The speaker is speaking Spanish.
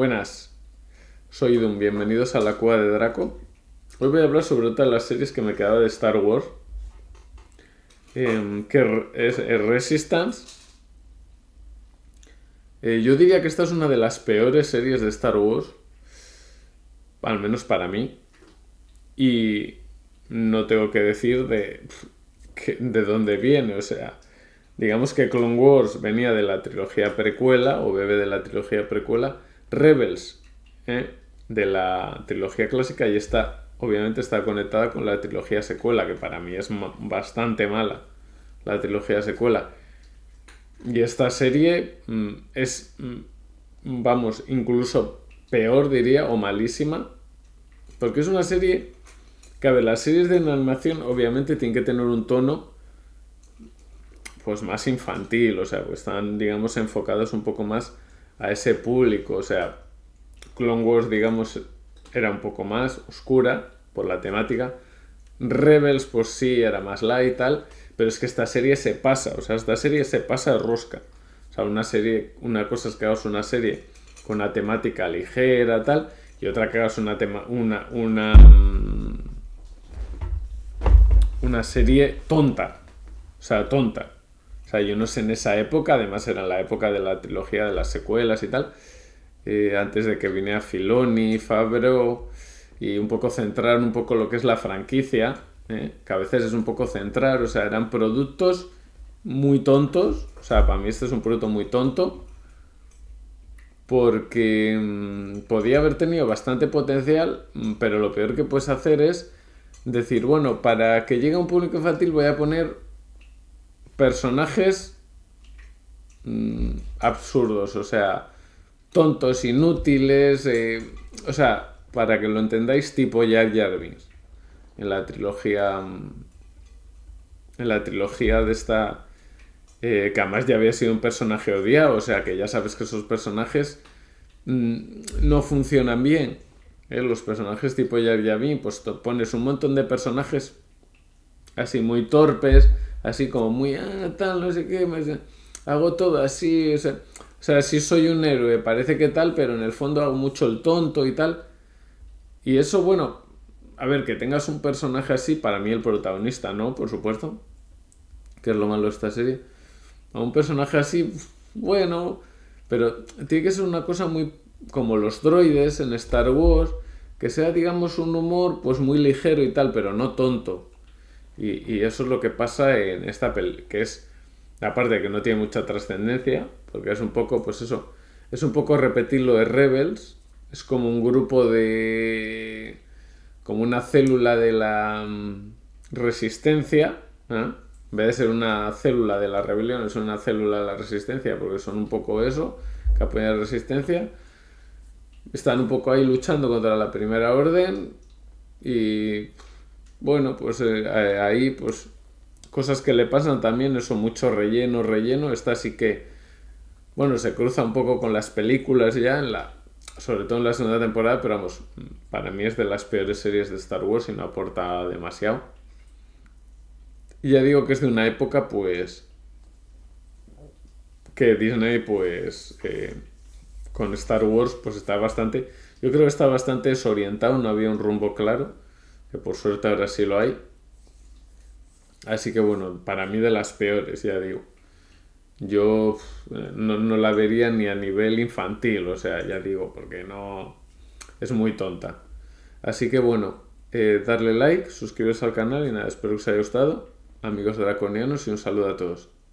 Buenas, soy Dun, bienvenidos a la Cueva de Draco. Hoy voy a hablar sobre otra de las series que me quedaba de Star Wars, em, que es, eh, Resistance. Eh, yo diría que esta es una de las peores series de Star Wars, al menos para mí, y no tengo que decir de, de dónde viene, o sea, digamos que Clone Wars venía de la trilogía precuela o bebé de la trilogía precuela Rebels ¿eh? de la trilogía clásica y esta obviamente está conectada con la trilogía secuela, que para mí es bastante mala, la trilogía secuela. Y esta serie mm, es, mm, vamos, incluso peor diría, o malísima, porque es una serie que, a ver, las series de animación obviamente tienen que tener un tono pues más infantil, o sea, pues están, digamos, enfocados un poco más a ese público. O sea, Clone Wars, digamos, era un poco más oscura por la temática. Rebels, pues sí, era más light y tal. Pero es que esta serie se pasa, o sea, esta serie se pasa rosca. O sea, una serie, una cosa es que hagas una serie con una temática ligera, tal, y otra que hagas una tema, una, una, mm, una serie tonta. O sea, tonta. O sea, yo no sé en esa época, además era la época de la trilogía de las secuelas y tal, eh, antes de que viniera Filoni, Fabro, y un poco centrar un poco lo que es la franquicia, eh, que a veces es un poco centrar, o sea, eran productos muy tontos, o sea, para mí este es un producto muy tonto, porque mm, podía haber tenido bastante potencial, mm, pero lo peor que puedes hacer es decir, bueno, para que llegue a un público infantil voy a poner personajes mm, absurdos, o sea, tontos, inútiles, eh, o sea, para que lo entendáis, tipo Jar Jarvis en la trilogía, mm, en la trilogía de esta, eh, que además ya había sido un personaje odiado, o sea, que ya sabes que esos personajes mm, no funcionan bien. ¿eh? Los personajes tipo Jar Jar pues pones un montón de personajes así muy torpes, así como muy, ah, tal, no sé qué, hago todo así, o sea, o sea, sí soy un héroe, parece que tal, pero en el fondo hago mucho el tonto y tal. Y eso, bueno, a ver, que tengas un personaje así, para mí el protagonista, ¿no? Por supuesto, que es lo malo de esta serie. A un personaje así, bueno, pero tiene que ser una cosa muy como los droides en Star Wars, que sea, digamos, un humor pues muy ligero y tal, pero no tonto. Y, eso es lo que pasa en esta peli, que es, aparte que no tiene mucha trascendencia, porque es un poco, pues eso, es un poco repetir lo de Rebels, es como un grupo de... como una célula de la mm, resistencia, ¿eh? en vez de ser una célula de la rebelión, es una célula de la resistencia, porque son un poco eso, que apoyan la resistencia, están un poco ahí luchando contra la primera orden y bueno, pues eh, eh, ahí, pues cosas que le pasan también, eso, mucho relleno, relleno. está así que, bueno, se cruza un poco con las películas ya, en la, sobre todo en la segunda temporada, pero vamos, para mí es de las peores series de Star Wars y no aporta demasiado. Y ya digo que es de una época, pues, que Disney, pues, eh, con Star Wars, pues está bastante, yo creo que está bastante desorientado, no había un rumbo claro que por suerte ahora sí lo hay. Así que bueno, para mí de las peores, ya digo. Yo eh, no, la vería ni a nivel infantil, o sea, ya digo, porque no... es muy tonta. Así que bueno, eh, darle like, suscribirse al canal y nada, espero que os haya gustado. Amigos draconianos y un saludo a todos.